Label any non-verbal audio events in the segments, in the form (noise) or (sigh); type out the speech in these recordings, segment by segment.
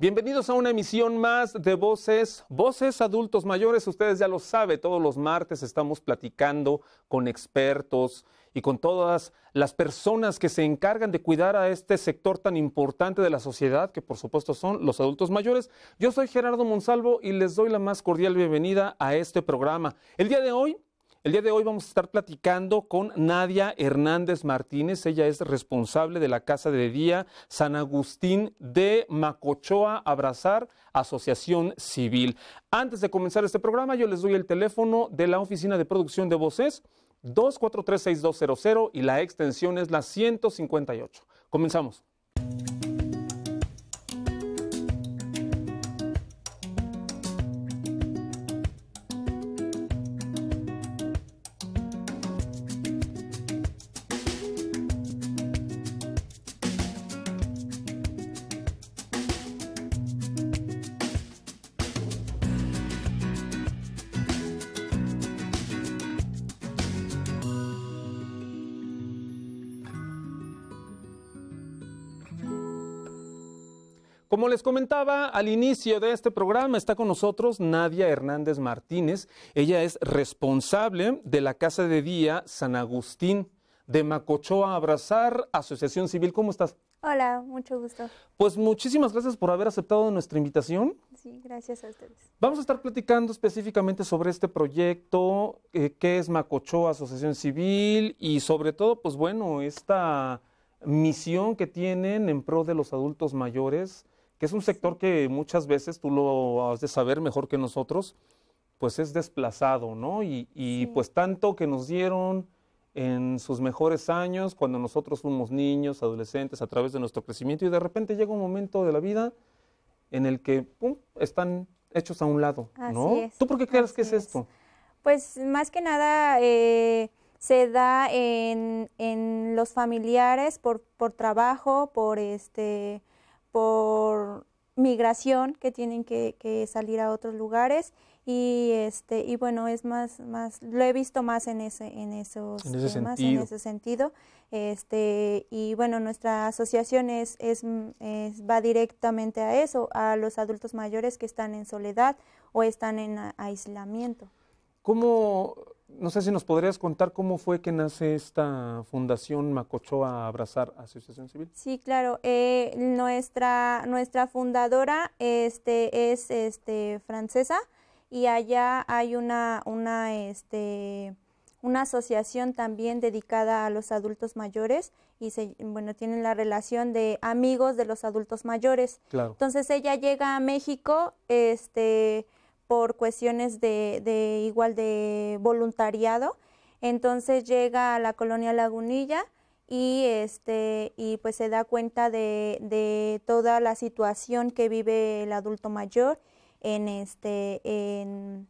Bienvenidos a una emisión más de Voces, Voces Adultos Mayores. Ustedes ya lo saben, todos los martes estamos platicando con expertos y con todas las personas que se encargan de cuidar a este sector tan importante de la sociedad, que por supuesto son los adultos mayores. Yo soy Gerardo Monsalvo y les doy la más cordial bienvenida a este programa. El día de hoy el día de hoy vamos a estar platicando con Nadia Hernández Martínez. Ella es responsable de la Casa de Día San Agustín de Macochoa Abrazar, Asociación Civil. Antes de comenzar este programa, yo les doy el teléfono de la Oficina de Producción de Voces 2436200 y la extensión es la 158. Comenzamos. Como les comentaba al inicio de este programa, está con nosotros Nadia Hernández Martínez. Ella es responsable de la Casa de Día San Agustín de Macochoa Abrazar, Asociación Civil. ¿Cómo estás? Hola, mucho gusto. Pues muchísimas gracias por haber aceptado nuestra invitación. Sí, gracias a ustedes. Vamos a estar platicando específicamente sobre este proyecto, eh, qué es Macochoa Asociación Civil y sobre todo, pues bueno, esta misión que tienen en pro de los adultos mayores que es un sector que muchas veces, tú lo has de saber mejor que nosotros, pues es desplazado, ¿no? Y, pues tanto que nos dieron en sus mejores años, cuando nosotros fuimos niños, adolescentes, a través de nuestro crecimiento, y de repente llega un momento de la vida en el que están hechos a un lado, ¿no? ¿Tú por qué crees que es, esto? Pues más que nada eh, se da en, los familiares por, por trabajo, por este por migración que tienen que, salir a otros lugares y este y bueno es más más lo he visto más en ese en esos sentido. este y bueno nuestra asociación es, es, va directamente a eso a los adultos mayores que están en soledad o están en aislamiento cómo no sé si nos podrías contar cómo fue que nace esta Fundación Macochoa Abrazar Asociación Civil. Sí, claro. Eh, nuestra, nuestra fundadora este, es este, francesa y allá hay una, una, este, una asociación también dedicada a los adultos mayores y se, bueno, tienen la relación de amigos de los adultos mayores. Claro. Entonces ella llega a México, este por cuestiones de, igual de voluntariado. Entonces llega a la colonia Lagunilla y este y pues se da cuenta de, toda la situación que vive el adulto mayor en este en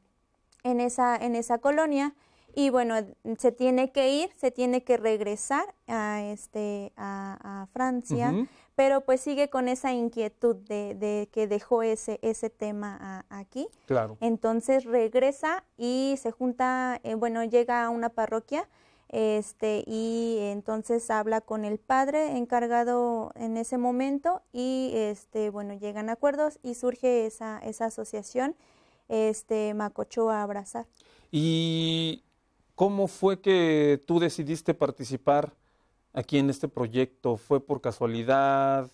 esa en esa colonia y bueno, se tiene que ir, se tiene que regresar a, este, a, Francia, pero pues sigue con esa inquietud de, de que dejó ese, ese tema aquí. Claro. Entonces regresa y se junta, eh, bueno, llega a una parroquia este, y entonces habla con el padre encargado en ese momento y este, bueno, llegan acuerdos y surge esa, esa asociación este, a Abrazar. Y ¿Cómo fue que tú decidiste participar aquí en este proyecto? ¿Fue por casualidad?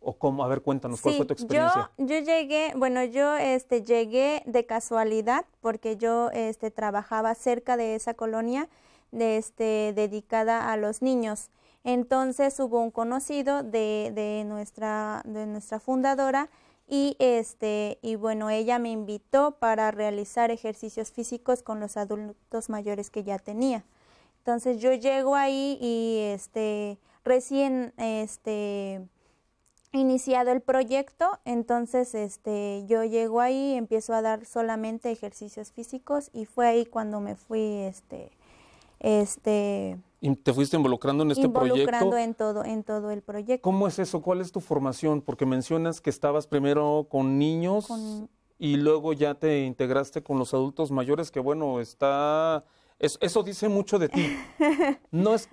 ¿O cómo? A ver, cuéntanos, ¿cuál fue tu experiencia? Yo, yo llegué, bueno, yo este, llegué de casualidad porque yo este, trabajaba cerca de esa colonia de, este, dedicada a los niños. Entonces hubo un conocido de, de, nuestra, de nuestra fundadora y este y bueno ella me invitó para realizar ejercicios físicos con los adultos mayores que ya tenía entonces yo llego ahí y este recién este iniciado el proyecto entonces este yo llego ahí empiezo a dar solamente ejercicios físicos y fue ahí cuando me fui este este y te fuiste involucrando en este proyecto. Involucrando en todo, en todo el proyecto. ¿Cómo es eso? ¿Cuál es tu formación? Porque mencionas que estabas primero con niños y luego ya te integraste con los adultos mayores, que bueno, está... eso dice mucho de ti. (laughs) No es,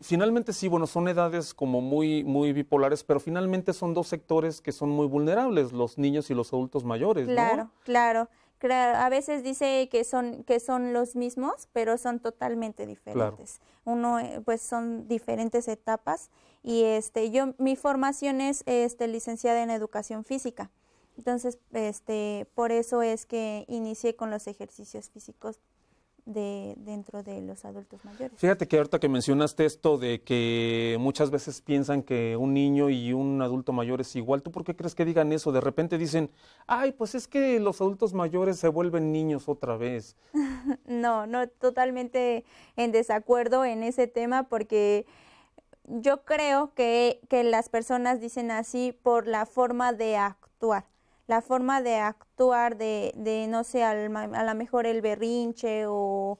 finalmente sí, bueno, son edades como muy, muy bipolares, pero finalmente son dos sectores que son muy vulnerables, los niños y los adultos mayores. Claro, claro a veces dice que son, que son los mismos, pero son totalmente diferentes. Uno, eh, pues son diferentes etapas. Y este, yo, mi formación es este, licenciada en educación física. Entonces, este, por eso es que inicié con los ejercicios físicos de, dentro de los adultos mayores. Fíjate que ahorita que mencionaste esto de que muchas veces piensan que un niño y un adulto mayor es igual, ¿tú por qué crees que digan eso? De repente dicen, ay, pues es que los adultos mayores se vuelven niños otra vez. (laughs) no, no, totalmente en desacuerdo en ese tema porque yo creo que, las personas dicen así por la forma de actuar la forma de actuar de, de no sé, a lo mejor el berrinche o,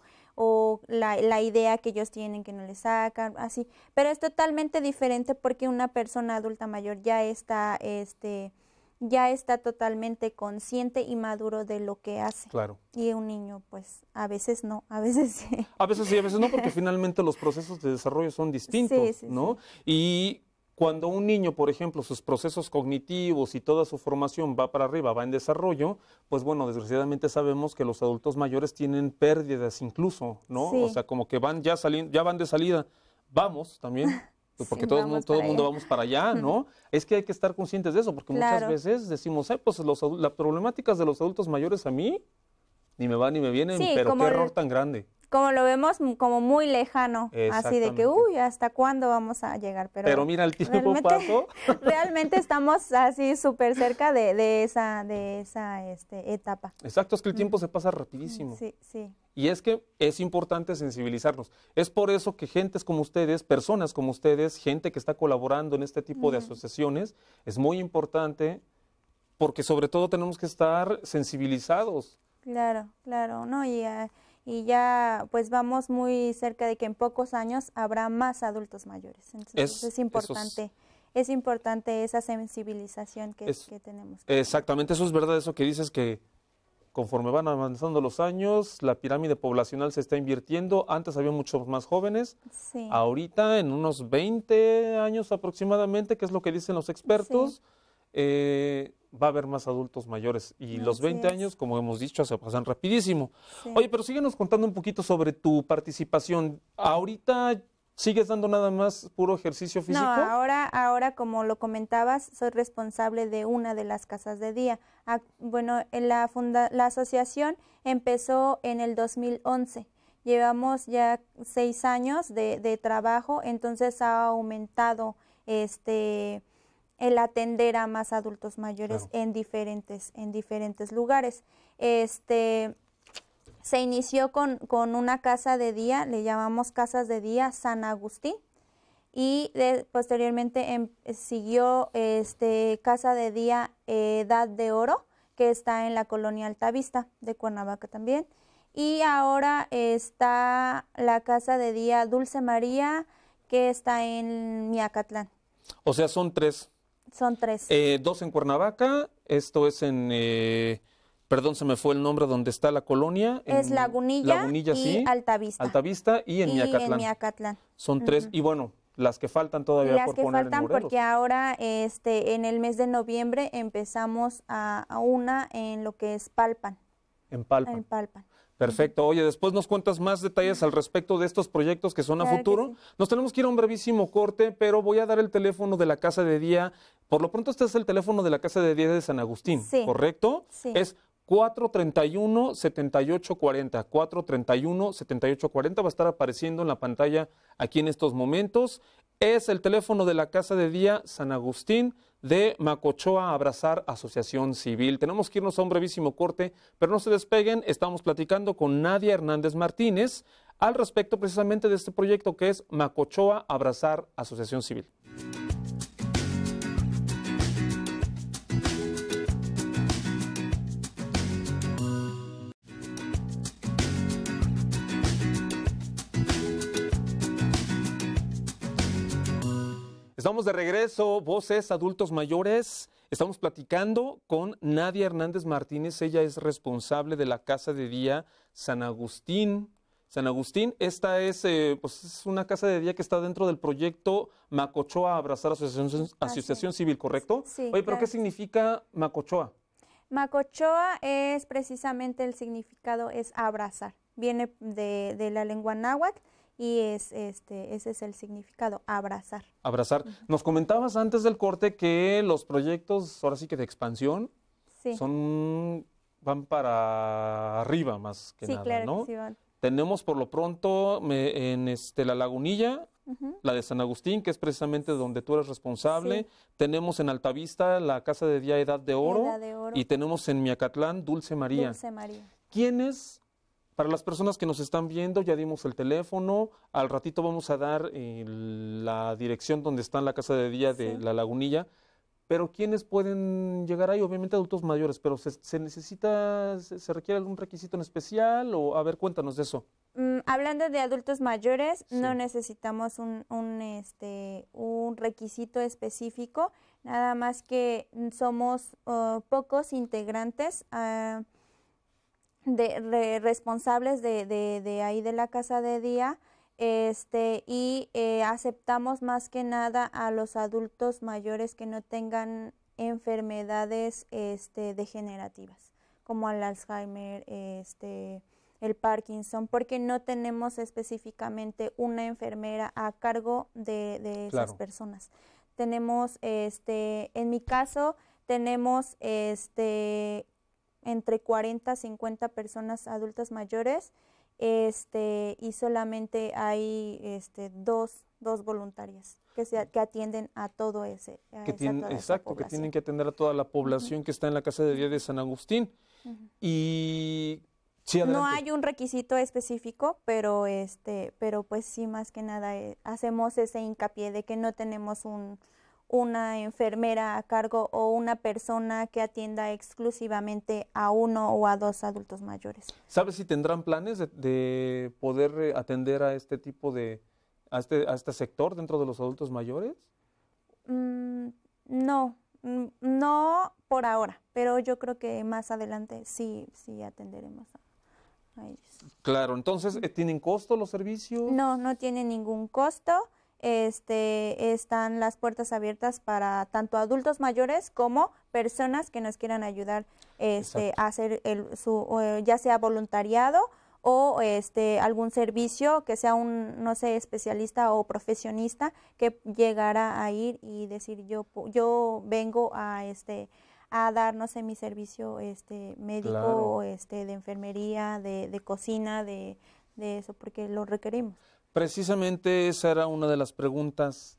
la, idea que ellos tienen que no le sacan, así. Pero es totalmente diferente porque una persona adulta mayor ya está, este, ya está totalmente consciente y maduro de lo que hace. Claro. Y un niño, pues, a veces no, a veces sí. A veces sí, a veces no, porque (laughs) finalmente los procesos de desarrollo son distintos, sí, ¿no? Sí. Y cuando un niño, por ejemplo, sus procesos cognitivos y toda su formación va para arriba, va en desarrollo, pues bueno, desgraciadamente sabemos que los adultos mayores tienen pérdidas incluso, ¿no? O sea, como que van ya saliendo, ya van de salida. Vamos también, (laughs) pues, porque todo, todo el mundo vamos para allá, ¿no? es que hay que estar conscientes de eso, porque muchas veces decimos, eh, pues las problemáticas de los adultos mayores a mí ni me va ni me vienen, pero qué error tan grande. Como lo vemos como muy lejano, así de que, uy, ¿hasta cuándo vamos a llegar? Pero, mira, el tiempo pasó. (laughs) realmente estamos así súper cerca de, esa, de esa este, etapa. Exacto, es que el tiempo mm. se pasa rapidísimo. Sí, sí. Y es que es importante sensibilizarnos. Es por eso que gentes como ustedes, personas como ustedes, gente que está colaborando en este tipo de asociaciones, es muy importante porque sobre todo tenemos que estar sensibilizados Claro, claro, ¿no? Y, ah, y ya pues vamos muy cerca de que en pocos años habrá más adultos mayores. Entonces es, importante. es importante esa sensibilización que, tenemos. exactamente, eso es verdad, eso que dices que conforme van avanzando los años, la pirámide poblacional se está invirtiendo. Antes había muchos más jóvenes. Sí. Ahorita, en unos 20 años aproximadamente, que es lo que dicen los expertos, eh, va a haber más adultos mayores. Y los 20 años, como hemos dicho, se pasan rapidísimo. Oye, pero síguenos contando un poquito sobre tu participación. Ahorita ¿Sigues dando nada más puro ejercicio físico? No, ahora, ahora como lo comentabas, soy responsable de una de las casas de día. Ah, bueno, la, la asociación empezó en el 2011. Llevamos ya seis años de, de trabajo, entonces ha aumentado este el atender a más adultos mayores en diferentes, en diferentes lugares. Este se inició con, una casa de día, le llamamos casas de día San Agustín, y posteriormente em, siguió este casa de día eh, Edad de Oro, que está en la colonia Altavista de Cuernavaca también. Y ahora está la casa de día Dulce María, que está en Miacatlán. O sea, son tres son tres. Eh, dos en Cuernavaca, esto es en... Eh, perdón, se me fue el nombre donde está la colonia. Es Lagunilla, Lagunilla y sí, Altavista. Altavista y en y En Miacatlán. Son tres, y bueno, las que faltan todavía las que faltan porque ahora este en el mes de noviembre empezamos a, una en lo que es Palpan en Palpan. en Palpan Perfecto. Oye, después nos cuentas más detalles al respecto de estos proyectos que son a futuro. Nos tenemos que ir a un brevísimo corte, pero voy a dar el teléfono de la Casa de Día. Por lo pronto este es el teléfono de la Casa de Día de San Agustín, ¿correcto? Sí. Es 431-7840. 431-7840 va a estar apareciendo en la pantalla aquí en estos momentos. Es el teléfono de la Casa de Día San Agustín de Macochoa Abrazar Asociación Civil. Tenemos que irnos a un brevísimo corte, pero no se despeguen. Estamos platicando con Nadia Hernández Martínez al respecto precisamente de este proyecto que es Macochoa Abrazar Asociación Civil. de regreso, voces, adultos mayores. Estamos platicando con Nadia Hernández Martínez. Ella es responsable de la casa de día San Agustín. San Agustín, esta es, eh, pues es una casa de día que está dentro del proyecto Macochoa Abrazar Asociación, Asociación Civil, ¿correcto? Sí. Oye, pero ¿qué significa Macochoa? Macochoa es precisamente el significado es abrazar. Viene de, de la lengua náhuatl y es este ese es el significado, abrazar. Abrazar. Nos comentabas antes del corte que los proyectos ahora sí que de expansión son van para arriba más que nada, claro sí van. Tenemos por lo pronto en este la Lagunilla la de San Agustín, que es precisamente donde tú eres responsable. Tenemos en Altavista la Casa de Día Edad de Oro, Edad de Oro. y tenemos en Miacatlán Dulce María. Dulce María. ¿Quiénes para las personas que nos están viendo, ya dimos el teléfono. Al ratito vamos a dar la dirección donde está la casa de día de la lagunilla. Pero ¿quiénes pueden llegar ahí? Obviamente adultos mayores, pero ¿se, necesita, se, requiere algún requisito en especial? O, a ver, cuéntanos de eso. Mm, hablando de adultos mayores, no necesitamos un, este, un requisito específico, nada más que somos oh, pocos integrantes. Ah, de, responsables de, de, de, ahí de la casa de día este y eh, aceptamos más que nada a los adultos mayores que no tengan enfermedades este, degenerativas como el Alzheimer este el Parkinson porque no tenemos específicamente una enfermera a cargo de, de esas personas tenemos este en mi caso tenemos este entre 40 a 50 personas adultas mayores este, y solamente hay este, dos, dos voluntarias que, que atienden a todo ese. que tienen, exacto, que tienen que atender a toda la población que está en la Casa de Día de San Agustín. Y no hay un requisito específico, pero este, pero pues sí más que nada eh, hacemos ese hincapié de que no tenemos un, una enfermera a cargo o una persona que atienda exclusivamente a uno o a dos adultos mayores. ¿Sabes si tendrán planes de, poder eh, atender a este tipo de, este, a este, sector dentro de los adultos mayores? Mm, no, mm, no por ahora, pero yo creo que más adelante sí, sí atenderemos a, ellos. Claro, entonces, eh, ¿tienen costo los servicios? No, no tienen ningún costo este, están las puertas abiertas para tanto adultos mayores como personas que nos quieran ayudar este, a hacer el, su, eh, ya sea voluntariado o este, algún servicio que sea un, no sé, especialista o profesionista que llegara a ir y decir yo, yo vengo a este a dar, no sé, mi servicio este médico, este de enfermería, de, de cocina, de, de eso, porque lo requerimos. Precisamente esa era una de las preguntas.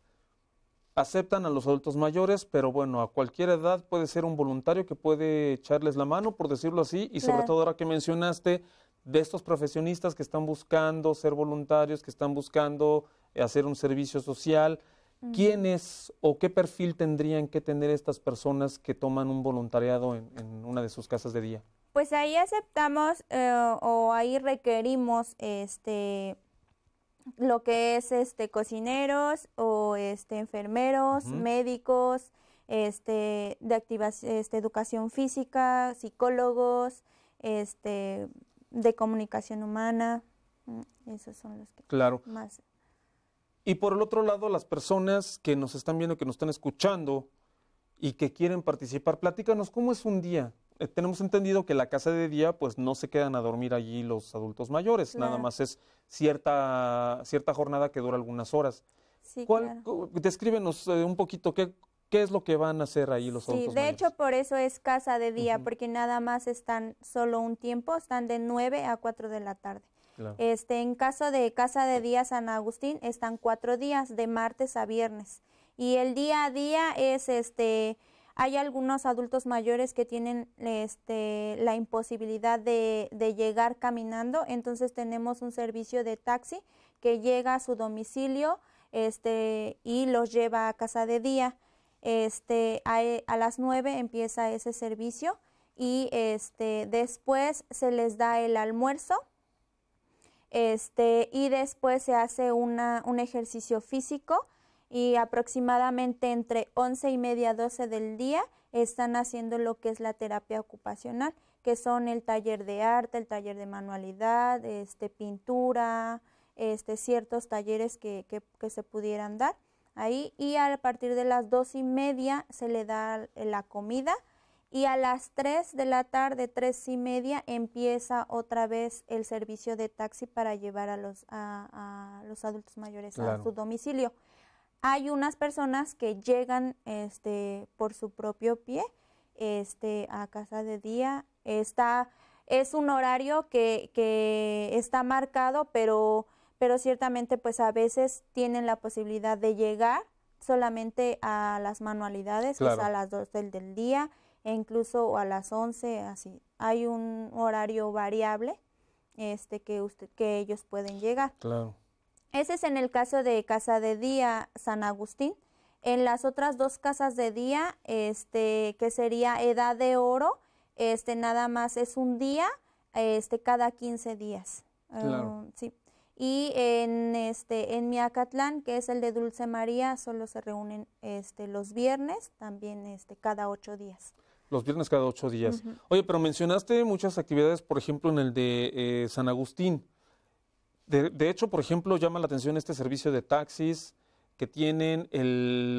Aceptan a los adultos mayores, pero bueno, a cualquier edad puede ser un voluntario que puede echarles la mano, por decirlo así, y sobre todo ahora que mencionaste de estos profesionistas que están buscando ser voluntarios, que están buscando hacer un servicio social, ¿quiénes o qué perfil tendrían que tener estas personas que toman un voluntariado en, una de sus casas de día? Pues ahí aceptamos eh, o ahí requerimos este lo que es este cocineros o este enfermeros, médicos, este de este, educación física, psicólogos, este de comunicación humana, mm, esos son los que claro. más. Y por el otro lado, las personas que nos están viendo, que nos están escuchando y que quieren participar, platícanos cómo es un día eh, tenemos entendido que la casa de día, pues no se quedan a dormir allí los adultos mayores, nada más es cierta, cierta jornada que dura algunas horas. Sí, Descríbenos eh, un poquito qué, qué es lo que van a hacer ahí los adultos. Sí, de hecho por eso es casa de día, porque nada más están solo un tiempo, están de 9 a 4 de la tarde. Este, en caso de Casa de Día San Agustín, están cuatro días, de martes a viernes. Y el día a día es este hay algunos adultos mayores que tienen este, la imposibilidad de, llegar caminando, entonces tenemos un servicio de taxi que llega a su domicilio este, y los lleva a casa de día. Este, a, e, las 9 empieza ese servicio y este, después se les da el almuerzo este, y después se hace un ejercicio físico y aproximadamente entre 11 y media 12 del día están haciendo lo que es la terapia ocupacional, que son el taller de arte, el taller de manualidad, este, pintura, este, ciertos talleres que, que, se pudieran dar ahí y a partir de las dos y media se le da la comida y a las 3 de la tarde, tres y media, empieza otra vez el servicio de taxi para llevar a los, a, los adultos mayores a su domicilio. Hay unas personas que llegan este, por su propio pie este, a casa de día. Está, es un horario que, que está marcado, pero, pero ciertamente pues a veces tienen la posibilidad de llegar solamente a las manualidades, a las 2 del, día e incluso a las 11, así. Hay un horario variable este que usted que ellos pueden llegar. Claro. Ese es en el caso de Casa de Día San Agustín. En las otras dos casas de día, este, que sería Edad de Oro, este, nada más es un día, este, cada 15 días. Claro. Um, y en este, en Miacatlán, que es el de Dulce María, solo se reúnen este, los viernes, también este, cada ocho días. Los viernes cada ocho días. Oye, pero mencionaste muchas actividades, por ejemplo, en el de eh, San Agustín. De, hecho, por ejemplo, llama la atención este servicio de taxis que tienen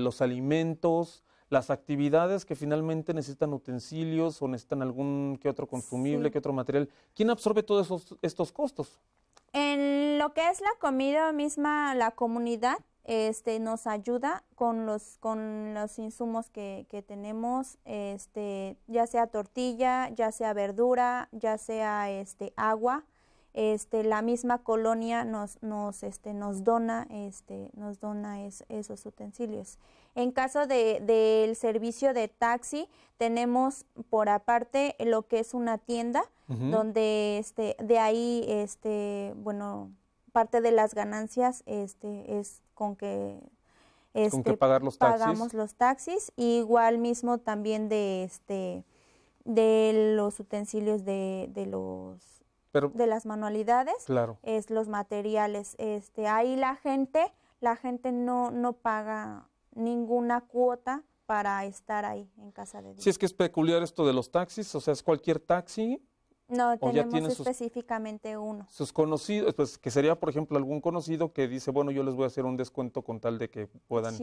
los alimentos, las actividades que finalmente necesitan utensilios o necesitan algún que otro consumible, que otro material. ¿Quién absorbe todos esos, estos costos? En lo que es la comida misma, la comunidad este, nos ayuda con los, con los insumos que, que tenemos, este, ya sea tortilla, ya sea verdura, ya sea este, agua este, la misma colonia nos, nos, este, nos dona, este, nos dona esos utensilios. En caso del de, servicio de taxi, tenemos por aparte lo que es una tienda, donde este, de ahí, este, bueno, parte de las ganancias este, es con que, este, pagamos los taxis, igual mismo también de, este, de los utensilios de, de los de las manualidades, es los materiales. Este, ahí la gente, la gente no, no paga ninguna cuota para estar ahí en casa de Dios. Si es que es peculiar esto de los taxis, o sea, es cualquier taxi. No, tenemos específicamente uno. Sus conocidos, pues que sería, por ejemplo, algún conocido que dice, bueno, yo les voy a hacer un descuento con tal de que puedan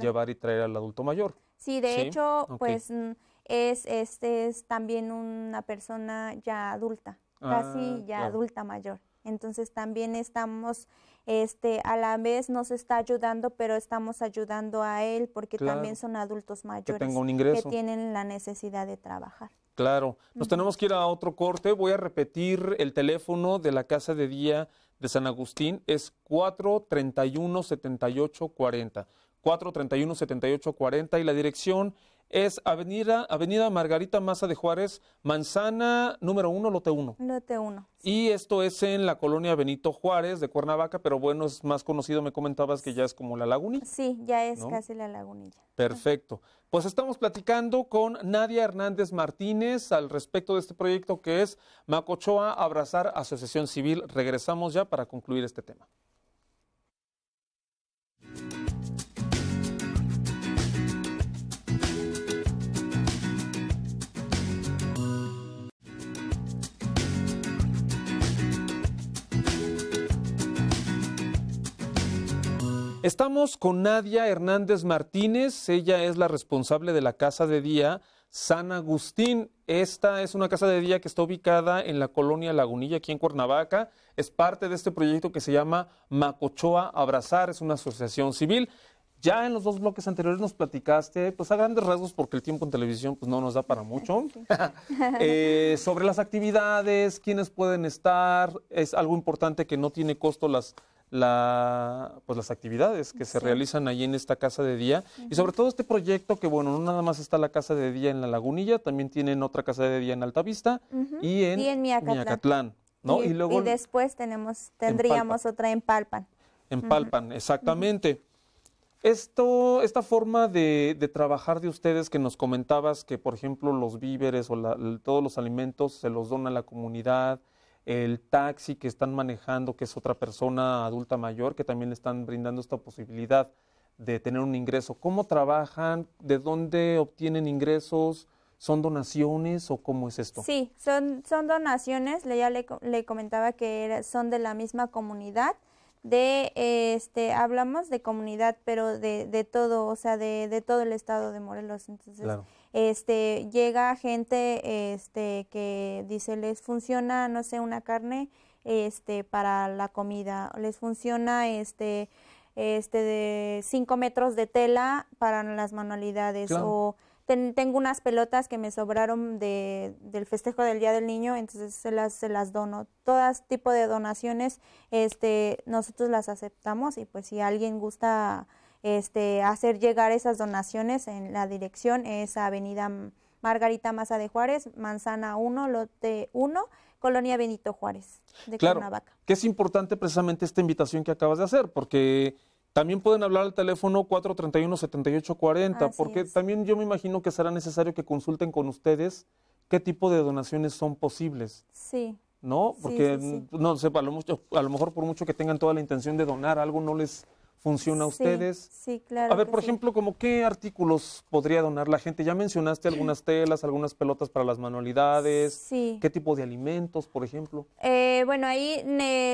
llevar y traer al adulto mayor. Sí, de hecho, pues mm, es, este es también una persona ya adulta casi ah, ya adulta mayor. Entonces también estamos, este, a la vez nos está ayudando, pero estamos ayudando a él porque también son adultos mayores que, tienen la necesidad de trabajar. Claro, nos tenemos que ir a otro corte. Voy a repetir el teléfono de la Casa de Día de San Agustín. Es 431-7840. 431-7840 y la dirección es Avenida, Avenida Margarita Maza de Juárez, manzana número 1, lote uno. Lote uno. Y esto es en la colonia Benito Juárez de Cuernavaca, pero bueno, es más conocido, me comentabas que ya es como la lagunilla. Sí, ya es casi la lagunilla. Perfecto. Pues estamos platicando con Nadia Hernández Martínez al respecto de este proyecto que es Macochoa Abrazar Asociación Civil. Regresamos ya para concluir este tema. Estamos con Nadia Hernández Martínez, ella es la responsable de la Casa de Día San Agustín. Esta es una casa de día que está ubicada en la colonia Lagunilla, aquí en Cuernavaca. Es parte de este proyecto que se llama Macochoa Abrazar, es una asociación civil ya en los dos bloques anteriores nos platicaste, pues a grandes rasgos, porque el tiempo en televisión pues, no nos da para mucho, (laughs) eh, sobre las actividades, quiénes pueden estar, es algo importante que no tiene costo las, la, pues, las actividades que se realizan allí en esta casa de día y sobre todo este proyecto que, bueno, no nada más está la casa de día en La Lagunilla, también tienen otra casa de día en Alta Vista y en, Miacatlán. ¿no? y, luego, y después tenemos, tendríamos otra en Palpan. En Palpan, exactamente. Esto, esta forma de, trabajar de ustedes que nos comentabas que, por ejemplo, los víveres o todos los alimentos se los dona a la comunidad, el taxi que están manejando, que es otra persona adulta mayor, que también le están brindando esta posibilidad de tener un ingreso. ¿Cómo trabajan? ¿De dónde obtienen ingresos? ¿Son donaciones o cómo es esto? Sí, son, son donaciones. Le, ya le, comentaba que son de la misma comunidad de, este, hablamos de comunidad, pero de, de todo, o sea, de, todo el estado de Morelos. Entonces, este, llega gente, este, que dice, les funciona, no sé, una carne, este, para la comida, les funciona, este, este, de 5 metros de tela para las manualidades o tengo unas pelotas que me sobraron de, del festejo del Día del Niño, entonces se las, se las dono. Todas tipo de donaciones, este, nosotros las aceptamos y pues si alguien gusta este, hacer llegar esas donaciones en la dirección es Avenida Margarita Maza de Juárez, Manzana 1, Lote 1, Colonia Benito Juárez, de Cuernavaca. Que es importante precisamente esta invitación que acabas de hacer, porque también pueden hablar al teléfono 431-7840, porque también yo me imagino que será necesario que consulten con ustedes qué tipo de donaciones son posibles. Sí. ¿No? Porque, no sé, lo, mucho, a lo mejor por mucho que tengan toda la intención de donar, algo no les funciona a ustedes. Sí, claro. A ver, por ejemplo, ¿como qué artículos podría donar la gente? Ya mencionaste algunas telas, algunas pelotas para las manualidades. Sí. ¿Qué tipo de alimentos, por ejemplo? Eh, bueno, ahí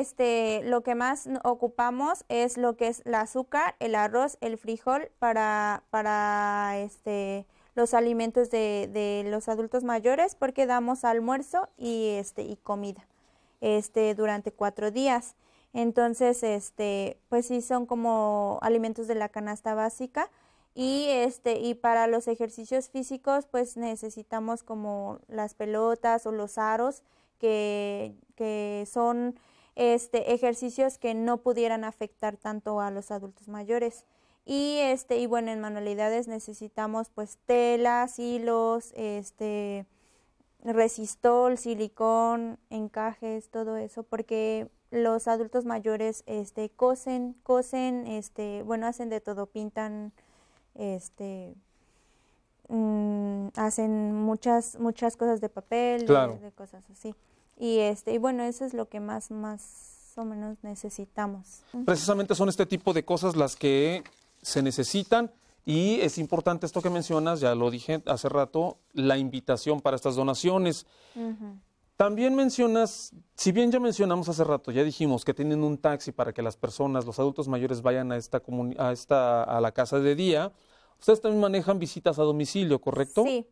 este, lo que más ocupamos es lo que es el azúcar, el arroz, el frijol para, para este los alimentos de, de los adultos mayores porque damos almuerzo y este y comida este durante cuatro días entonces, este, pues sí son como alimentos de la canasta básica y este y para los ejercicios físicos pues necesitamos como las pelotas o los aros que, que son este ejercicios que no pudieran afectar tanto a los adultos mayores. Y este y bueno, en manualidades necesitamos pues telas, hilos, este resistol, silicón, encajes, todo eso porque los adultos mayores este cosen, cosen, este, bueno, hacen de todo, pintan, este mm, hacen muchas, muchas cosas de papel, de, cosas así. Y este, y bueno, eso es lo que más, más o menos necesitamos. Precisamente son este tipo de cosas las que se necesitan. Y es importante esto que mencionas, ya lo dije hace rato, la invitación para estas donaciones. Ajá. También mencionas, si bien ya mencionamos hace rato, ya dijimos que tienen un taxi para que las personas, los adultos mayores vayan a esta a esta a la casa de día. Ustedes también manejan visitas a domicilio, ¿correcto? Sí.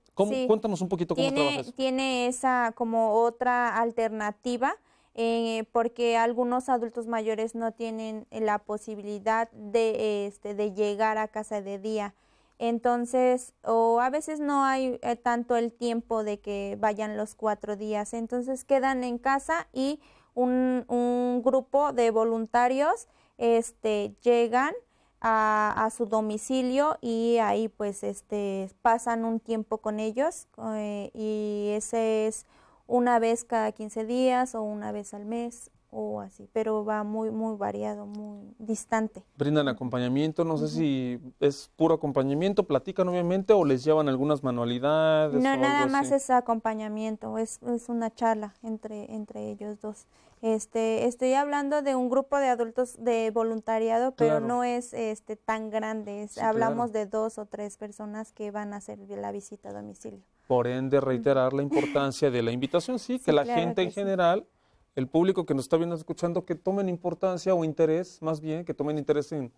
Cuéntanos un poquito cómo tiene, trabajas. Tiene esa como otra alternativa. Eh, porque algunos adultos mayores no tienen la posibilidad de, este, de llegar a casa de día. Entonces, o a veces no hay eh, tanto el tiempo de que vayan los cuatro días. Entonces quedan en casa y un, grupo de voluntarios este, llegan a, su domicilio y ahí pues este, pasan un tiempo con ellos eh, y ese es una vez cada 15 días o una vez al mes o así, pero va muy, muy variado, muy distante. Brindan acompañamiento, no sé si es puro acompañamiento, platican obviamente o les llevan algunas manualidades. No, nada más es acompañamiento, es, una charla entre, entre ellos dos. Este, estoy hablando de un grupo de adultos de voluntariado, pero no es este tan grande, hablamos de dos o tres personas que van a hacer la visita a domicilio. Por ende, reiterar la importancia de la invitación, sí, que la gente en general el público que nos está viendo, escuchando, que tomen importancia o interés, más bien, que tomen interés en,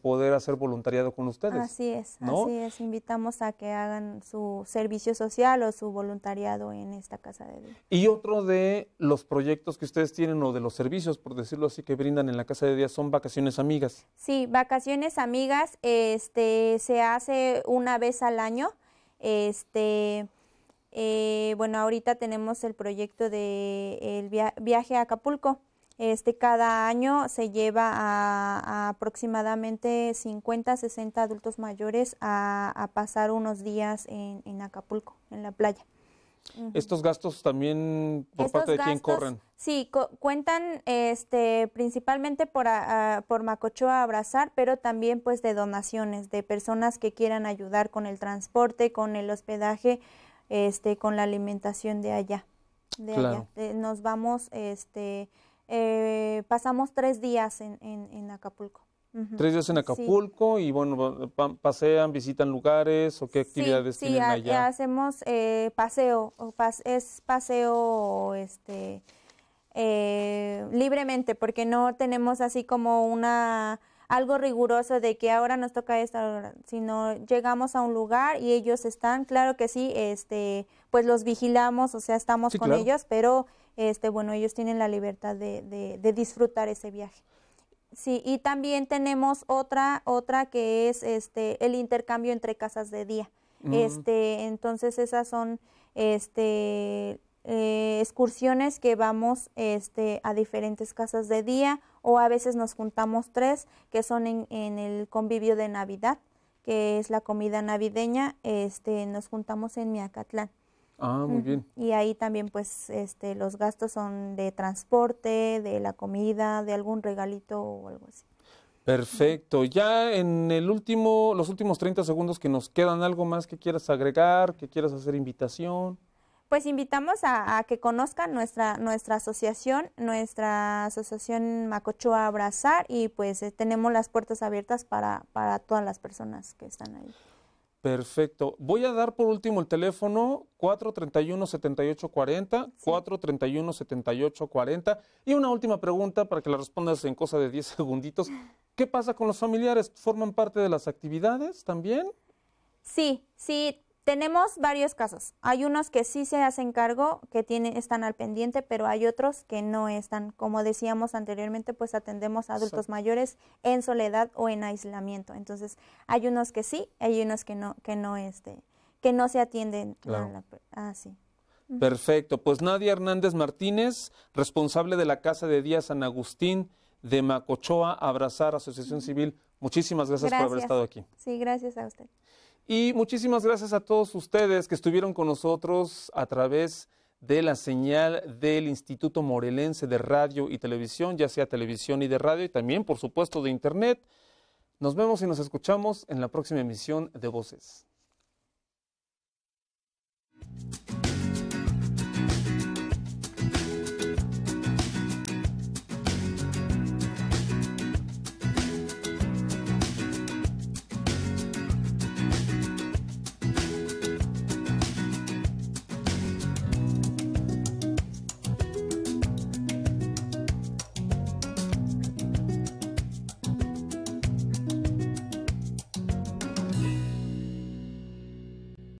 poder hacer voluntariado con ustedes. Así es, así es. Invitamos a que hagan su servicio social o su voluntariado en esta Casa de Día. Y otro de los proyectos que ustedes tienen o de los servicios, por decirlo así, que brindan en la Casa de Día son Vacaciones Amigas. Sí, Vacaciones Amigas este, se hace una vez al año. Este, eh, bueno, ahorita tenemos el proyecto de el viaje a Acapulco. Este, cada año se lleva a, aproximadamente 50, 60 adultos mayores a, pasar unos días en, Acapulco, en la playa. ¿Estos gastos también por parte de quién corren? Sí, cuentan este, principalmente por, a, por Macochoa Abrazar, pero también pues de donaciones, de personas que quieran ayudar con el transporte, con el hospedaje este, con la alimentación de allá. Eh, nos vamos, este, eh, pasamos tres días en, Acapulco. Tres días en Acapulco y bueno, pasean, visitan lugares o qué actividades tienen tienen sí, hacemos eh, paseo, es paseo este libremente porque no tenemos así como una algo riguroso de que ahora nos toca esta hora, sino llegamos a un lugar y ellos están, claro que sí, este, pues los vigilamos, o sea, estamos con ellos, pero este, bueno, ellos tienen la libertad de, de, disfrutar ese viaje. Sí, y también tenemos otra, otra que es este, el intercambio entre casas de día. Mm. Este, entonces esas son este, eh, excursiones que vamos este, a diferentes casas de día o a veces nos juntamos tres que son en, el convivio de Navidad, que es la comida navideña, este, nos juntamos en Miacatlán. Ah, muy bien. Y ahí también pues este, los gastos son de transporte, de la comida, de algún regalito o algo así. Perfecto. Ya en el último, los últimos 30 segundos que nos quedan, ¿algo más que quieras agregar, que quieras hacer invitación? pues invitamos a, que conozcan nuestra, nuestra asociación, nuestra asociación Macochoa Abrazar y pues eh, tenemos las puertas abiertas para, todas las personas que están ahí. Perfecto. Voy a dar por último el teléfono 431-7840, 431-7840. Y una última pregunta para que la respondas en cosa de 10 (laughs) segunditos. ¿Qué pasa con los familiares? ¿Forman parte de las actividades también? Sí, sí, tenemos varios casos. Hay unos que sí se hacen cargo, que están al pendiente, pero hay otros que no están. Como decíamos anteriormente, pues atendemos a adultos mayores en soledad o en aislamiento. Entonces, hay unos que sí, hay unos que no, que no, este, que no se atienden. Ah, Perfecto. Pues Nadia Hernández Martínez, responsable de la Casa de Día San Agustín de Macochoa, Abrazar Asociación Civil. Muchísimas gracias por haber estado aquí. Sí, gracias a usted. Y muchísimas gracias a todos ustedes que estuvieron con nosotros a través de la señal del Instituto Morelense de Radio y Televisión, ya sea televisión y de radio, y también, por supuesto, de Internet. Nos vemos y nos escuchamos en la próxima emisión de Voces.